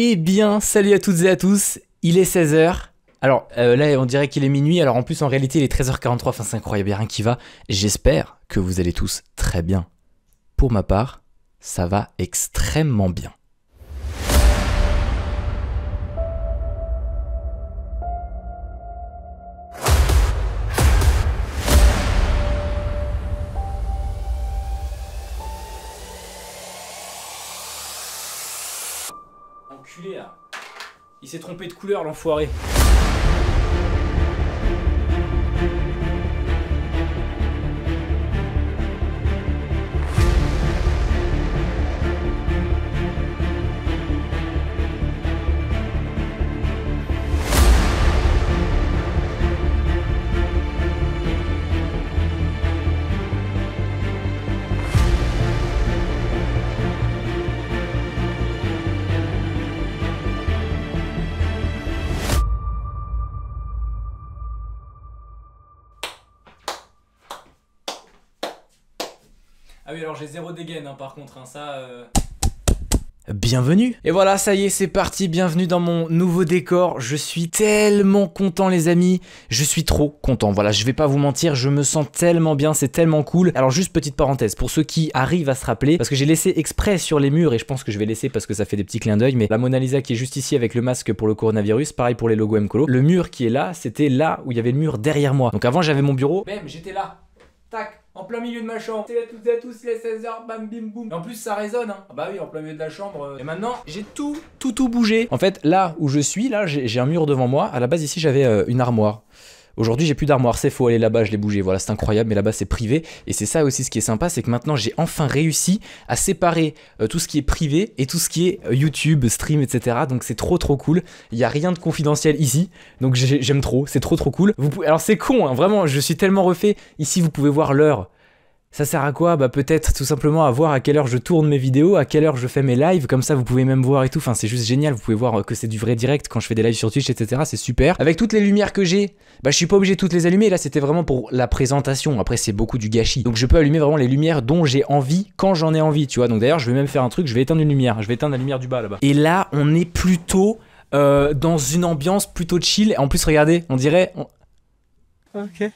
Eh bien, salut à toutes et à tous, il est 16h. Alors euh, là, on dirait qu'il est minuit, alors en plus, en réalité, il est 13h43, enfin c'est incroyable, rien qui va. J'espère que vous allez tous très bien. Pour ma part, ça va extrêmement bien. Il s'est trompé de couleur l'enfoiré. Ah oui, alors j'ai zéro dégaine hein, par contre, hein, ça. Euh. Bienvenue Et voilà, ça y est, c'est parti, bienvenue dans mon nouveau décor. Je suis tellement content les amis, je suis trop content. Voilà, je vais pas vous mentir, je me sens tellement bien, c'est tellement cool. Alors juste petite parenthèse, pour ceux qui arrivent à se rappeler, parce que j'ai laissé exprès sur les murs, et je pense que je vais laisser parce que ça fait des petits clins d'œil, mais la Mona Lisa qui est juste ici avec le masque pour le coronavirus, pareil pour les logos Mcolo, le mur qui est là, c'était là où il y avait le mur derrière moi. Donc avant j'avais mon bureau. Même, j'étais là. Tac, en plein milieu de ma chambre. C'est à toutes et à tous, il est 16h, bam bim boum. Et en plus ça résonne, hein. Ah bah oui, en plein milieu de la chambre. Euh. Et maintenant, j'ai tout, tout, tout bougé. En fait, là où je suis, là, j'ai un mur devant moi. À la base ici, j'avais euh, une armoire. Aujourd'hui, j'ai plus d'armoire, c'est faux, aller là-bas, je l'ai bougé. Voilà, c'est incroyable, mais là-bas, c'est privé. Et c'est ça aussi ce qui est sympa, c'est que maintenant, j'ai enfin réussi à séparer euh, tout ce qui est privé et tout ce qui est euh, YouTube, stream, etc. Donc, c'est trop, trop cool. Il n'y a rien de confidentiel ici. Donc, j'aime trop, c'est trop, trop cool. Vous Alors, c'est con, hein, vraiment, je suis tellement refait. Ici, vous pouvez voir l'heure ça sert à quoi Bah peut-être tout simplement à voir à quelle heure je tourne mes vidéos, à quelle heure je fais mes lives, comme ça vous pouvez même voir et tout, enfin c'est juste génial, vous pouvez voir euh, que c'est du vrai direct quand je fais des lives sur Twitch, etc. C'est super. Avec toutes les lumières que j'ai, bah je suis pas obligé de toutes les allumer, là c'était vraiment pour la présentation, après c'est beaucoup du gâchis. Donc je peux allumer vraiment les lumières dont j'ai envie, quand j'en ai envie, tu vois. Donc d'ailleurs je vais même faire un truc, je vais éteindre une lumière, je vais éteindre la lumière du bas là-bas. Et là on est plutôt... Euh, dans une ambiance plutôt chill. En plus, regardez, on dirait, on,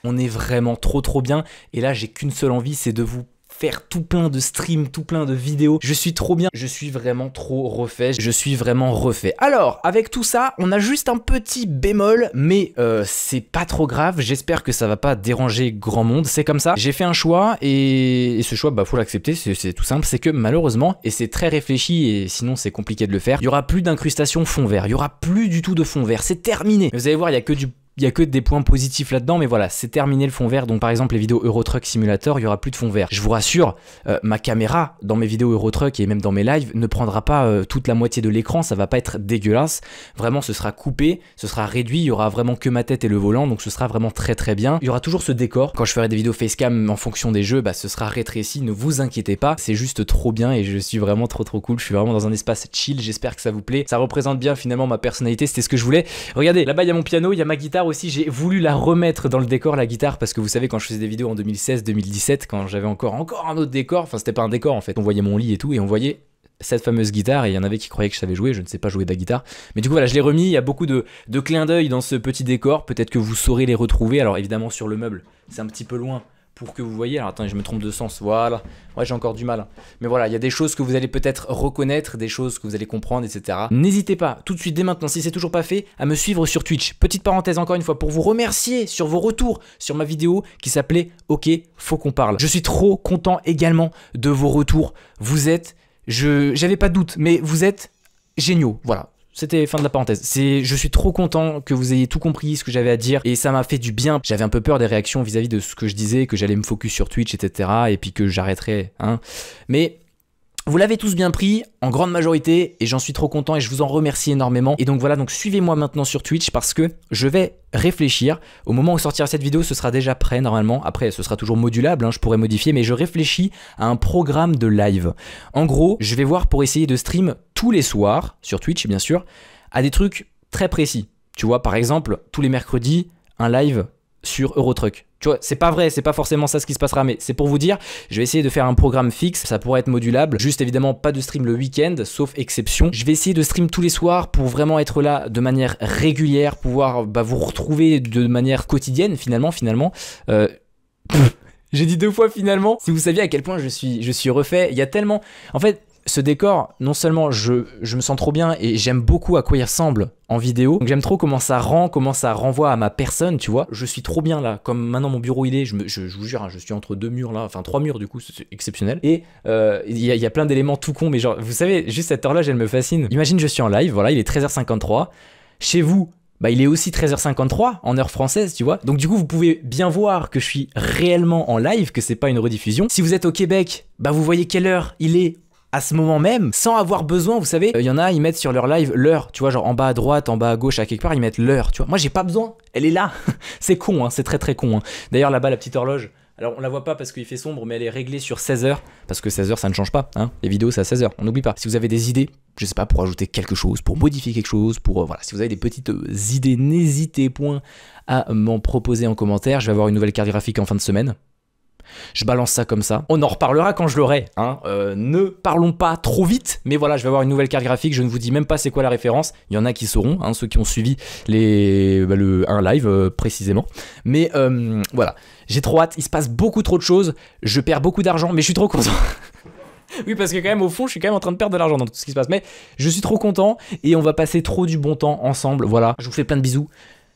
on est vraiment trop trop bien. Et là, j'ai qu'une seule envie, c'est de vous faire tout plein de streams, tout plein de vidéos. Je suis trop bien, je suis vraiment trop refait, je suis vraiment refait. Alors, avec tout ça, on a juste un petit bémol, mais euh, c'est pas trop grave, j'espère que ça va pas déranger grand monde, c'est comme ça. J'ai fait un choix, et, ce choix, bah faut l'accepter, c'est tout simple, c'est que malheureusement, et c'est très réfléchi, et sinon c'est compliqué de le faire, il y aura plus d'incrustation fond vert, il y aura plus du tout de fond vert, c'est terminé. Vous allez voir, il y a que du il y a que des points positifs là-dedans, mais voilà, c'est terminé le fond vert. Donc par exemple les vidéos Euro Truck Simulator, il y aura plus de fond vert. Je vous rassure, euh, ma caméra dans mes vidéos Truck et même dans mes lives ne prendra pas euh, toute la moitié de l'écran, ça va pas être dégueulasse. Vraiment, ce sera coupé, ce sera réduit, il y aura vraiment que ma tête et le volant, donc ce sera vraiment très très bien. Il y aura toujours ce décor. Quand je ferai des vidéos facecam en fonction des jeux, bah ce sera rétréci, ne vous inquiétez pas, c'est juste trop bien et je suis vraiment trop trop cool. Je suis vraiment dans un espace chill, j'espère que ça vous plaît. Ça représente bien finalement ma personnalité, c'était ce que je voulais. Regardez, là-bas il y a mon piano, il y a ma guitare aussi, j'ai voulu la remettre dans le décor, la guitare, parce que vous savez, quand je faisais des vidéos en 2016-2017, quand j'avais encore, encore un autre décor, enfin c'était pas un décor en fait, on voyait mon lit et tout, et on voyait cette fameuse guitare, et il y en avait qui croyaient que je savais jouer, je ne sais pas jouer de la guitare. Mais du coup, voilà, je l'ai remis, il y a beaucoup de, de clins d'œil dans ce petit décor, peut-être que vous saurez les retrouver, alors évidemment sur le meuble, c'est un petit peu loin, pour que vous voyez. Alors attendez, je me trompe de sens, voilà. Ouais, j'ai encore du mal. Mais voilà, il y a des choses que vous allez peut-être reconnaître, des choses que vous allez comprendre, etc. N'hésitez pas, tout de suite, dès maintenant, si c'est toujours pas fait, à me suivre sur Twitch. Petite parenthèse encore une fois, pour vous remercier sur vos retours sur ma vidéo qui s'appelait Ok, faut qu'on parle. Je suis trop content également de vos retours. Vous êtes, je, j'avais pas de doute, mais vous êtes géniaux. Voilà, c'était fin de la parenthèse. C'est, je suis trop content que vous ayez tout compris ce que j'avais à dire et ça m'a fait du bien. J'avais un peu peur des réactions vis-à-vis de ce que je disais, que j'allais me focus sur Twitch, etc. et puis que j'arrêterais, hein. Mais vous l'avez tous bien pris, en grande majorité, et j'en suis trop content et je vous en remercie énormément. Et donc voilà, donc suivez-moi maintenant sur Twitch parce que je vais réfléchir. Au moment où sortira cette vidéo, ce sera déjà prêt normalement. Après, ce sera toujours modulable, hein, je pourrais modifier, mais je réfléchis à un programme de live. En gros, je vais voir pour essayer de stream tous les soirs, sur Twitch bien sûr, à des trucs très précis. Tu vois, par exemple, tous les mercredis, un live sur Eurotruck. Tu vois, c'est pas vrai, c'est pas forcément ça ce qui se passera, mais c'est pour vous dire, je vais essayer de faire un programme fixe, ça pourrait être modulable, juste évidemment pas de stream le week-end, sauf exception. Je vais essayer de stream tous les soirs pour vraiment être là de manière régulière, pouvoir bah, vous retrouver de manière quotidienne finalement, finalement. Euh, j'ai dit deux fois finalement. Si vous saviez à quel point je suis, je suis refait, il y a tellement. En fait, ce décor, non seulement je, me sens trop bien et j'aime beaucoup à quoi il ressemble en vidéo, donc j'aime trop comment ça rend, comment ça renvoie à ma personne, tu vois. Je suis trop bien là, comme maintenant mon bureau il est, je, je, vous jure, hein, je suis entre deux murs là, enfin trois murs du coup, c'est exceptionnel. Et euh, il y, a, plein d'éléments tout con, mais genre, vous savez, juste cette horloge elle me fascine. Imagine, je suis en live, voilà, il est 13h53, chez vous, bah, il est aussi 13h53 en heure française, tu vois. Donc du coup, vous pouvez bien voir que je suis réellement en live, que c'est pas une rediffusion. Si vous êtes au Québec, bah vous voyez quelle heure il est à ce moment même, sans avoir besoin, vous savez, il y en a, ils mettent sur leur live l'heure, tu vois, genre en bas à droite, en bas à gauche, à quelque part, ils mettent l'heure, tu vois. Moi, j'ai pas besoin, elle est là. c'est con, hein, c'est très très con. Hein. D'ailleurs, là-bas, la petite horloge, alors on la voit pas parce qu'il fait sombre, mais elle est réglée sur 16h, parce que 16h ça ne change pas, hein. les vidéos c'est à 16h, on n'oublie pas. Si vous avez des idées, je sais pas, pour ajouter quelque chose, pour modifier quelque chose, pour... Euh, voilà, si vous avez des petites euh, idées, n'hésitez point à m'en proposer en commentaire, je vais avoir une nouvelle carte graphique en fin de semaine, je balance ça comme ça. On en reparlera quand je l'aurai. Hein. Euh, ne parlons pas trop vite, mais voilà, je vais avoir une nouvelle carte graphique. Je ne vous dis même pas c'est quoi la référence. Il y en a qui sauront, hein, ceux qui ont suivi les, bah, un live euh, précisément. Mais euh, voilà, j'ai trop hâte. Il se passe beaucoup trop de choses. Je perds beaucoup d'argent, mais je suis trop content. Oui, parce que quand même, au fond, je suis quand même en train de perdre de l'argent dans tout ce qui se passe. Mais je suis trop content et on va passer trop du bon temps ensemble. Voilà, je vous fais plein de bisous.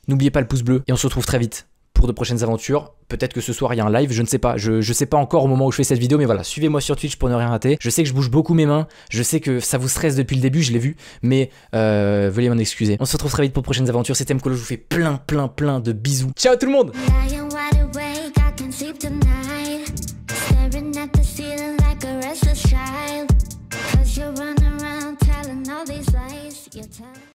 N'oubliez pas le pouce bleu et on se retrouve très vite pour de prochaines aventures. Peut-être que ce soir il y a un live, je ne sais pas. Je, sais pas encore au moment où je fais cette vidéo, mais voilà, suivez-moi sur Twitch pour ne rien rater. Je sais que je bouge beaucoup mes mains, je sais que ça vous stresse depuis le début, je l'ai vu, mais euh, veuillez m'en excuser. On se retrouve très vite pour prochaines aventures. C'était Mkolo, je vous fais plein, plein, plein de bisous. Ciao tout le monde!